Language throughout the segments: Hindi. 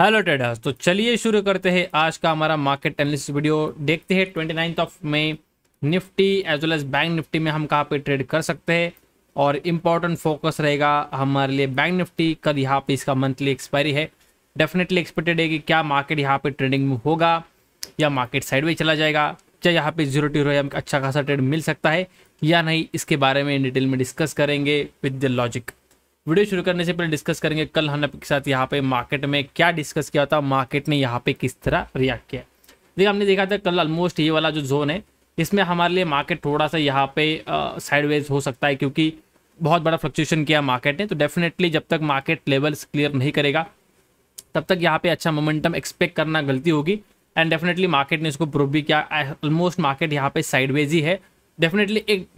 हेलो ट्रेडर्स तो चलिए शुरू करते हैं आज का हमारा मार्केट एनालिसिस वीडियो देखते हैं twenty ninth of May Nifty as well as bank Nifty में हम कहाँ पे ट्रेड कर सकते हैं और इम्पॉर्टेंट फोकस रहेगा हमारे लिए बैंक निफ्टी कल यहाँ पे इसका मंथली एक्सपायरी है डेफिनेटली एक्सपेक्टेड है कि क्या मार्केट यहाँ पे ट्रेडिंग में होगा या मार्केट साइड चला जाएगा क्या यहाँ पर जीरो टू अच्छा खासा ट्रेड मिल सकता है या नहीं इसके बारे में इन डिटेल में डिस्कस करेंगे विद द लॉजिक वीडियो शुरू करने से पहले डिस्कस करेंगे कल हमने आपके साथ यहाँ पे मार्केट में क्या डिस्कस किया था मार्केट ने यहाँ पे किस तरह रिएक्ट किया देखिए हमने देखा था कल ऑलमोस्ट ये वाला जो जोन है इसमें हमारे लिए मार्केट थोड़ा सा यहाँ पे साइडवेज हो सकता है क्योंकि बहुत बड़ा फ्लक्चुएशन किया मार्केट ने तो डेफिनेटली जब तक मार्केट लेवल्स क्लियर नहीं करेगा तब तक यहाँ पे अच्छा मोमेंटम एक्सपेक्ट करना गलती होगी एंड डेफिनेटली मार्केट ने इसको प्रूव भी किया ऑलमोस्ट मार्केट यहाँ पे साइडवेज ही है डेफिनेटली एक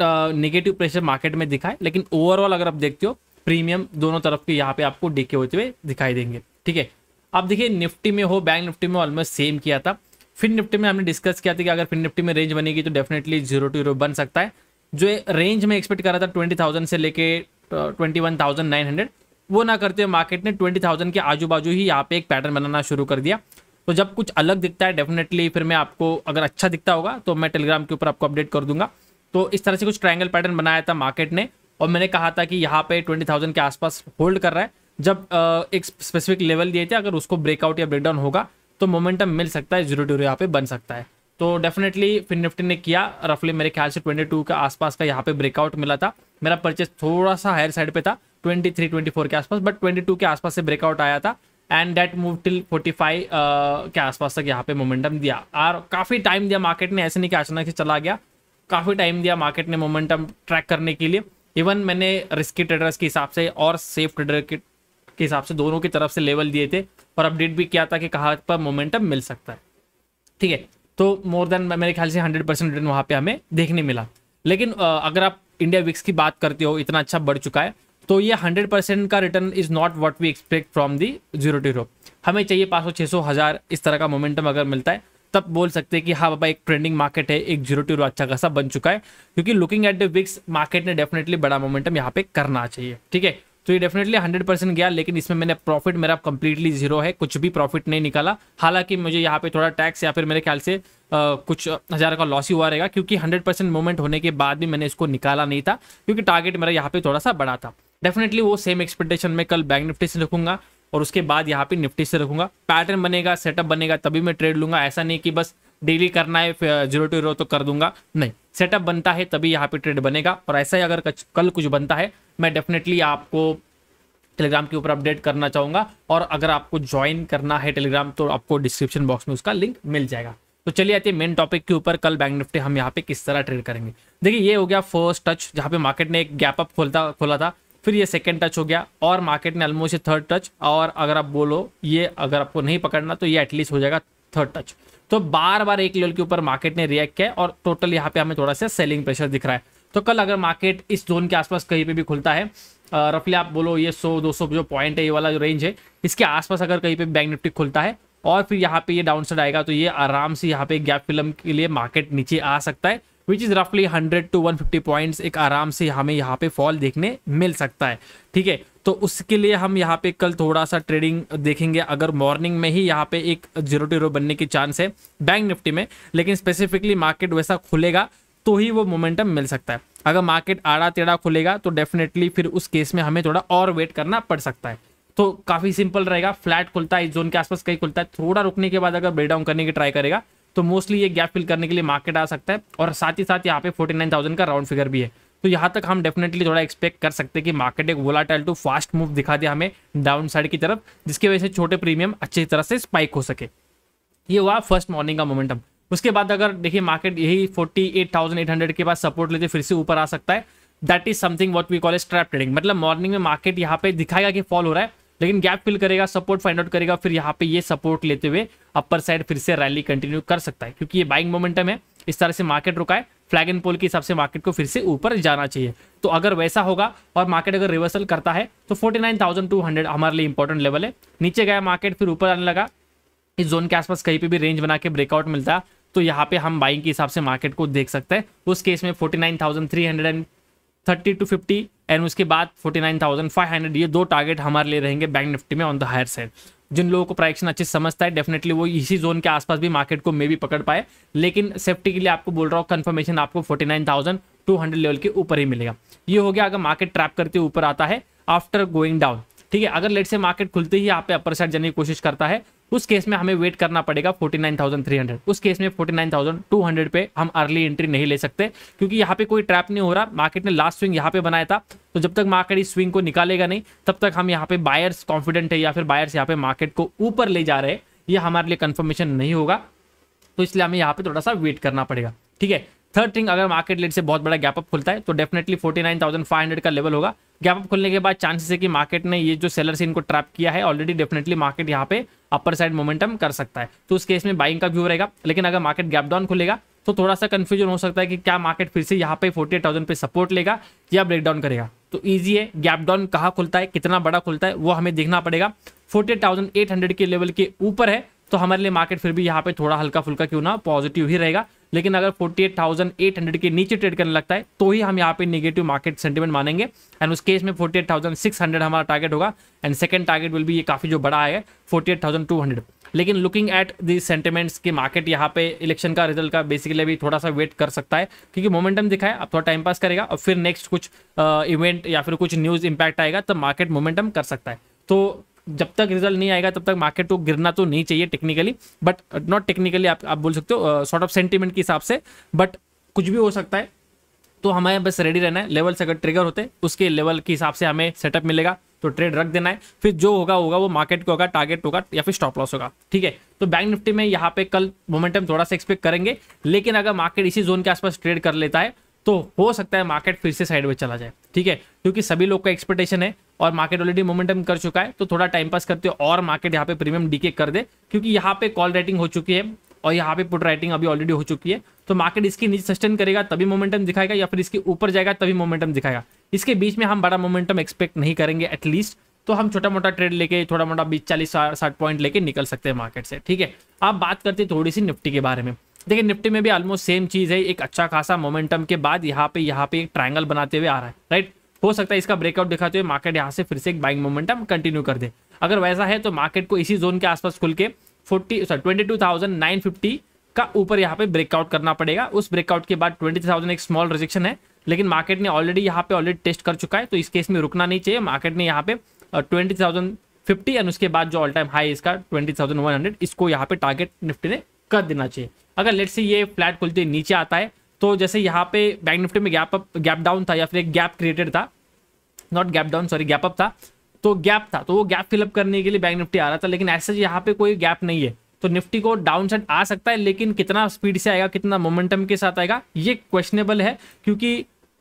नेगेटिव प्रेशर मार्केट में दिखा है लेकिन ओवरऑल अगर आप देखते हो प्रीमियम दोनों तरफ के यहाँ पे आपको डीके होते हुए दिखाई देंगे ठीक है आप देखिए निफ्टी में हो बैंक निफ्टी में ऑलमोस्ट सेम किया था फिर निफ्टी में हमने डिस्कस किया था कि अगर फिर निफ्टी में रेंज बनेगी तो डेफिनेटली जीरो टू जीरो बन सकता है जो रेंज में एक्सपेक्ट कर रहा था ट्वेंटी थाउजेंड से लेके twenty one thousand nine hundred वो ना करते हुए मार्केट ने ट्वेंटी थाउजेंड के आजू बाजू ही यहाँ पे एक पैटर्न बनाना शुरू कर दिया तो जब कुछ अलग दिखता है डेफिनेटली फिर मैं आपको अगर अच्छा दिखता होगा तो मैं टेलीग्राम के ऊपर आपको अपडेट कर दूंगा तो इस तरह से कुछ ट्रायंगल पैटर्न बनाया था मार्केट ने और मैंने कहा था कि यहाँ पे ट्वेंटी थाउजेंड के आसपास होल्ड कर रहा है जब एक स्पेसिफिक लेवल दिए थे अगर उसको ब्रेकआउट या ब्रेकडाउन होगा तो मोमेंटम मिल सकता है जीरो जीरो यहाँ पे बन सकता है तो डेफिनेटली फिन निफ्टी ने किया रफली मेरे ख्याल से 22 के आसपास का यहाँ पे ब्रेकआउट मिला था मेरा परचेज थोड़ा सा हायर साइड पे था 23 24 के आसपास बट 22 के आसपास से ब्रेकआउट आया था and that move till 45 uh, के आसपास तक यहाँ पे मोमेंटम दिया और काफ़ी टाइम दिया मार्केट ने ऐसे नहीं कि अचानक से चला गया काफ़ी टाइम दिया मार्केट ने मोमेंटम ट्रैक करने के लिए इवन मैंने रिस्की ट्रेडर्स के हिसाब से और सेफ ट्रेडर के के हिसाब से दोनों की तरफ से लेवल दिए थे और अपडेट भी किया था कि कहाँ पर मोमेंटम मिल सकता है ठीक है तो मोर देन मेरे ख्याल से हंड्रेड परसेंट रिटर्न वहाँ पर हमें देखने मिला लेकिन अगर आप इंडिया विक्स की बात करते हो इतना अच्छा बढ़ चुका है तो ये हंड्रेड परसेंट का return is not what we expect from the zero to hero हमें चाहिए छः सौ हज़ार इस तरह का मोमेंटम अगर मिलता है तब बोल सकते हैं कि हाँ बाबा एक ट्रेंडिंग मार्केट है एक जीरो टू अच्छा खासा बन चुका है क्योंकि looking at the VIX market ने डेफिनेटली बड़ा मोमेंटम यहाँ पे करना चाहिए ठीक है तो ये डेफिनेटली 100 परसेंट गया लेकिन इसमें मैंने प्रॉफिट मेरा कंप्लीटली जीरो है कुछ भी प्रॉफिट नहीं निकाला हालांकि मुझे यहाँ पे थोड़ा टैक्स या फिर मेरे ख्याल से आ, कुछ हज़ार का लॉस ही हुआ रहेगा क्योंकि 100 परसेंट मूवमेंट होने के बाद भी मैंने इसको निकाला नहीं था क्योंकि टारगेट मेरा यहाँ पे थोड़ा सा बड़ा था डेफिनेटली वो सेम एक्सपेक्टेशन में कल बैंक निफ्टी से रखूंगा और उसके बाद यहाँ पे निफ्टी से रखूंगा पैटर्न बनेगा सेटअप बनेगा तभी मैं ट्रेड लूंगा ऐसा नहीं कि बस डेली करना है जीरो टू जीरो तो कर दूंगा नहीं सेटअप बनता है तभी यहाँ पे ट्रेड बनेगा और ऐसा ही अगर कल कुछ बनता है मैं डेफिनेटली आपको टेलीग्राम के ऊपर अपडेट करना चाहूंगा और अगर आपको ज्वाइन करना है टेलीग्राम तो आपको डिस्क्रिप्शन बॉक्स में उसका लिंक मिल जाएगा तो चलिए आते हैं मेन टॉपिक के ऊपर कल बैंक निफ्टी हम यहाँ पे किस तरह ट्रेड करेंगे देखिए ये हो गया फर्स्ट टच जहाँ पे मार्केट ने एक गैप अप खोलता खोला था फिर ये सेकेंड टच हो गया और मार्केट ने ऑलमोस्ट थर्ड टच और अगर आप बोलो ये अगर आपको नहीं पकड़ना तो ये एटलीस्ट हो जाएगा थर्ड टच तो बार बार एक लेवल के ऊपर मार्केट ने रिएक्ट किया और टोटल यहाँ पे हमें थोड़ा सा सेलिंग प्रेशर दिख रहा है तो कल अगर मार्केट इस जोन के आसपास कहीं पे भी खुलता है रफली आप बोलो ये 100 200 जो पॉइंट है ये वाला जो रेंज है इसके आसपास अगर कहीं पे बैंक निफ्टी खुलता है और फिर यहाँ पे ये डाउन साइड आएगा तो ये आराम से यहाँ पे गैप फिल्म के लिए मार्केट नीचे आ सकता है विच इज़ रफली 100 टू 150 पॉइंट्स एक आराम से हमें यहाँ पे फॉल देखने मिल सकता है ठीक है तो उसके लिए हम यहाँ पे कल थोड़ा सा ट्रेडिंग देखेंगे अगर मॉर्निंग में ही यहाँ पे एक जीरो टू जीरो बनने की चांस है बैंक निफ्टी में लेकिन स्पेसिफिकली मार्केट वैसा खुलेगा तो ही वो मोमेंटम मिल सकता है अगर मार्केट आड़ा टेढ़ा खुलेगा तो डेफिनेटली फिर उस केस में हमें थोड़ा और वेट करना पड़ सकता है तो काफ़ी सिंपल रहेगा फ्लैट खुलता है इस जोन के आसपास कहीं खुलता है थोड़ा रुकने के बाद अगर ब्रेकडाउन करने की ट्राई करेगा तो मोस्टली ये गैप फिल करने के लिए मार्केट आ सकता है और साथ ही साथ यहाँ पे 49,000 का राउंड फिगर भी है तो यहाँ तक हम डेफिनेटली थोड़ा एक्सपेक्ट कर सकते हैं कि मार्केट एक वोलाटाइल टू फास्ट मूव दिखा दे हमें डाउन साइड की तरफ जिसकी वजह से छोटे प्रीमियम अच्छी तरह से स्पाइक हो सके ये हुआ फर्स्ट मॉर्निंग का मोमेंटम उसके बाद अगर देखिए मार्केट यही हंड्रेड के बाद सपोर्ट लेते फिर से ऊपर आ सकता है that is something what we call strap trading मतलब मॉर्निंग में मार्केट यहाँ पे दिखाएगा कि फॉल हो रहा है लेकिन गैप फिल करेगा सपोर्ट फाइंड आउट करेगा फिर यहाँ पे ये सपोर्ट लेते हुए अपर साइड फिर से रैली कंटिन्यू कर सकता है क्योंकि ये बाइंग मोमेंटम है इस तरह से मार्केट रुका है फ्लैग एंड पोल के हिसाब से मार्केट को फिर से ऊपर जाना चाहिए तो अगर वैसा होगा और मार्केट अगर रिवर्सल करता है तो 49,200 हमारे लिए इंपॉर्टेंट लेवल है नीचे गया मार्केट फिर ऊपर आने लगा इस जोन के आसपास कहीं पे भी रेंज बना के ब्रेकआउट मिलता है तो यहाँ पे हम बाइंग के हिसाब से मार्केट को देख सकते हैं उस केस में forty nine thousand three hundred and thirty two fifty and उसके बाद forty nine thousand five hundred ये दो टारगेट हमारे लिए रहेंगे बैंक निफ्टी में ऑन द हायर साइड जिन लोगों को प्राइक्शन अच्छे समझता है डेफिनेटली वो इसी जोन के आसपास भी मार्केट को मे भी पकड़ पाए लेकिन सेफ्टी के लिए आपको बोल रहा हूँ कन्फर्मेशन आपको forty nine thousand two hundred level के ऊपर ही मिलेगा ये हो गया अगर मार्केट ट्रैप करते ऊपर आता है आफ्टर गोइंग डाउन ठीक है अगर लेट से मार्केट खुलते ही आप अपर साइड जाने की कोशिश करता है उस केस में हमें वेट करना पड़ेगा 49,300 उस केस में 49,200 पे हम अर्ली एंट्री नहीं ले सकते क्योंकि यहाँ पे कोई ट्रैप नहीं हो रहा मार्केट ने लास्ट स्विंग यहाँ पे बनाया था तो जब तक मार्केट इस स्विंग को निकालेगा नहीं तब तक हम यहाँ पे बायर्स कॉन्फिडेंट है या फिर बायर्स यहाँ पे मार्केट को ऊपर ले जा रहे हैं ये हमारे लिए कन्फर्मेशन नहीं होगा तो इसलिए हमें यहाँ पे थोड़ा सा वेट करना पड़ेगा ठीक है थर्ड थिंग अगर मार्केट लेट से बहुत बड़ा गैप अप खुलता है तो डेफिनेटली 49,500 का लेवल होगा गैप अप खुलने के बाद चांसेस है कि मार्केट ने ये जो सेलर से इनको ट्रैप किया है ऑलरेडी डेफिनेटली मार्केट यहाँ पे अपर साइड मोमेंटम कर सकता है तो उस केस में बाइंग का व्यू रहेगा लेकिन अगर मार्केट गैप डाउन खुलेगा तो थोड़ा सा कन्फ्यूजन हो सकता है कि क्या मार्केट फिर से यहाँ पे फोर्टी पे सपोर्ट लेगा या ब्रेकडाउन करेगा तो ईजी है गैप डाउन कहाँ खुलता है कितना बड़ा खुलता है वो हमें देखना पड़ेगा फोर्टी के लेवल के ऊपर है तो हमारे लिए मार्केट फिर भी यहाँ पे थोड़ा हल्का फुल्का क्यों ना पॉजिटिव ही रहेगा लेकिन अगर 48,800 के नीचे ट्रेड करने लगता है तो ही हम यहाँ पे नेगेटिव मार्केट सेंटीमेंट मानेंगे एंड उस केस में 48,600 हमारा टारगेट होगा एंड सेकंड टारगेट विल भी ये काफ़ी जो बड़ा है 48,200 लेकिन लुकिंग एट दी सेंटिमेंट्स के मार्केट यहाँ पे इलेक्शन का रिजल्ट का बेसिकली भी थोड़ा सा वेट कर सकता है क्योंकि मोमेंटम दिखा है अब थोड़ा टाइम पास करेगा और फिर नेक्स्ट कुछ इवेंट या फिर कुछ न्यूज़ इम्पैक्ट आएगा तो मार्केट मोमेंटम कर सकता है तो जब तक रिजल्ट नहीं आएगा तब तक मार्केट को गिरना तो नहीं चाहिए टेक्निकली बट नॉट टेक्निकली आप आप बोल सकते हो सॉर्ट ऑफ सेंटीमेंट के हिसाब से बट कुछ भी हो सकता है तो हमें बस रेडी रहना है लेवल से अगर ट्रिगर होते उसके लेवल के हिसाब से हमें सेटअप मिलेगा तो ट्रेड रख देना है फिर जो होगा होगा वो मार्केट का होगा टारगेट होगा या फिर स्टॉप लॉस होगा ठीक है तो बैंक निफ्टी में यहाँ पे कल मोमेंटम थोड़ा सा एक्सपेक्ट करेंगे लेकिन अगर मार्केट इसी जोन के आसपास ट्रेड कर लेता है तो हो सकता है मार्केट फिर से साइड चला जाए ठीक है क्योंकि सभी लोग का एक्सपेक्टेशन है और मार्केट ऑलरेडी मोमेंटम कर चुका है तो थोड़ा टाइम पास करते हो और मार्केट यहाँ पे प्रीमियम डीके कर दे क्योंकि यहाँ पे कॉल राइटिंग हो चुकी है और यहाँ पे पुट राइटिंग अभी ऑलरेडी हो चुकी है तो मार्केट इसके नीचे सस्टेन करेगा तभी मोमेंटम दिखाएगा या फिर इसके ऊपर जाएगा तभी मोमेंटम दिखाएगा इसके बीच में हम बड़ा मोमेंटम एक्सपेक्ट नहीं करेंगे एटलीस्ट तो हम छोटा मोटा ट्रेड लेके थोड़ा मोटा बीस चालीस साठ पॉइंट लेके निकल सकते हैं मार्केट से ठीक है अब बात करते हैं थोड़ी सी निफ्टी के बारे में देखिए निफ्टी में भी ऑलमोस्ट सेम चीज़ है एक अच्छा खासा मोमेंटम के बाद यहाँ पे यहाँ पे एक ट्रायंगल बनाते हुए आ रहा है राइट हो सकता है इसका ब्रेकआउट दिखाते हुए मार्केट यहाँ से फिर से एक बाइंग मोमेंटम कंटिन्यू कर दे अगर वैसा है तो मार्केट को इसी जोन के आसपास खुल के forty sorry twenty two thousand nine fifty का ऊपर यहाँ पे ब्रेकआउट करना पड़ेगा उस ब्रेकआउट के बाद ट्वेंटी थाउजेंड एक स्मॉल रिजेक्शन है लेकिन मार्केट ने ऑलरेडी यहाँ पे ऑलरेडी टेस्ट कर चुका है तो इस केस में रुकना नहीं चाहिए मार्केट ने यहाँ पे ट्वेंटी थाउजेंड फिफ्टी एंड उसके बाद जो ऑल टाइम हाई इसका ट्वेंटी थाउजेंड वन हंड्रेड इसको यहाँ पे टारगेट निफ्टी ने कर देना चाहिए अगर लेट से ये फ्लैट खुलते नीचे आता है तो जैसे यहाँ पे बैंक निफ्टी में गैप अप गैप डाउन था या फिर एक गैप क्रिएटेड था not gap down sorry gap up था तो गैप था तो वो गैप फिलअप करने के लिए बैंक निफ्टी आ रहा था लेकिन ऐसे यहाँ पे कोई गैप नहीं है तो निफ्टी को डाउन साइड आ सकता है लेकिन कितना स्पीड से आएगा कितना मोमेंटम के साथ आएगा ये क्वेश्चनेबल है क्योंकि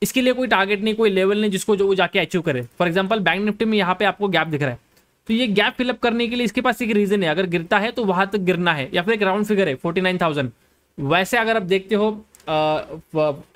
इसके लिए कोई टारगेट नहीं कोई लेवल नहीं जिसको जो वो जाके अचीव करे फॉर एग्जाम्पल बैंक निफ्टी में यहाँ पे आपको गैप दिख रहा है तो ये गैप फिलअप करने के लिए इसके पास एक रीजन है अगर गिरता है तो वहां तक गिरना है या फिर एक राउंड फिगर है फोर्टी वैसे अगर आप देखते हो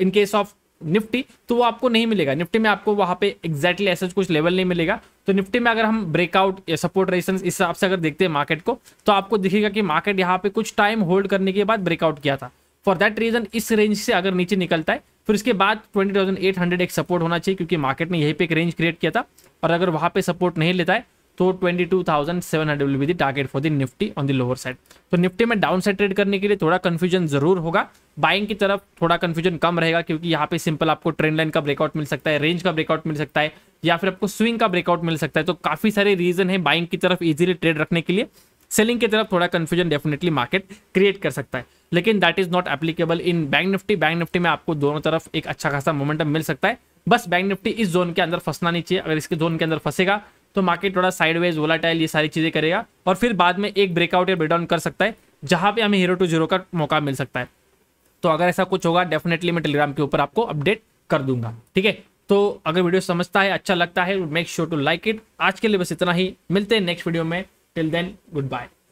इन केस ऑफ निफ्टी तो वो आपको नहीं मिलेगा निफ्टी में आपको वहां पे एक्जैक्टली ऐसा कुछ लेवल नहीं मिलेगा तो निफ्टी में अगर हम ब्रेकआउट या सपोर्ट रेजिस्टेंस इस हिसाब से अगर देखते हैं मार्केट को तो आपको दिखेगा कि मार्केट यहाँ पे कुछ टाइम होल्ड करने के बाद ब्रेकआउट किया था फॉर दैट रीजन इस रेंज से अगर नीचे निकलता है फिर उसके बाद ट्वेंटी एक सपोर्ट होना चाहिए क्योंकि मार्केट ने यहीं पे एक रेंज क्रिएट किया था और अगर वहाँ पे सपोर्ट नहीं लेता है तो 22,700 will be the target for the Nifty on the lower side तो निफ्टी में डाउन साइड ट्रेड करने के लिए थोड़ा कन्फ्यूजन जरूर होगा बाइंग की तरफ थोड़ा कन्फ्यूजन कम रहेगा क्योंकि यहाँ पे सिंपल आपको ट्रेंड लाइन का ब्रेकआउट मिल सकता है रेंज का ब्रेकआउट मिल सकता है या फिर आपको स्विंग का ब्रेकआउट मिल सकता है तो काफी सारे रीजन है बाइंग की तरफ इजिली ट्रेड रखने के लिए सेलिंग की तरफ थोड़ा कन्फ्यूजन डेफिनेटली मार्केट क्रिएट कर सकता है लेकिन that is not applicable in bank Nifty bank Nifty में आपको दोनों तरफ एक अच्छा खासा मोमेंटम मिल सकता है बस बैंक निफ्टी इस जोन के अंदर फंसना नहीं चाहिए अगर इसके जोन के अंदर फंसेगा तो मार्केट थोड़ा साइडवेज वोलाटाइल ये सारी चीज़ें करेगा और फिर बाद में एक ब्रेकआउट या ब्रेकडाउन कर सकता है जहां पे हमें हीरो टू जीरो का मौका मिल सकता है तो अगर ऐसा कुछ होगा डेफिनेटली मैं टेलीग्राम के ऊपर आपको अपडेट कर दूंगा ठीक है तो अगर वीडियो समझता है अच्छा लगता है make sure to like it आज के लिए बस इतना ही मिलते हैं नेक्स्ट वीडियो में टिल देन गुड बाय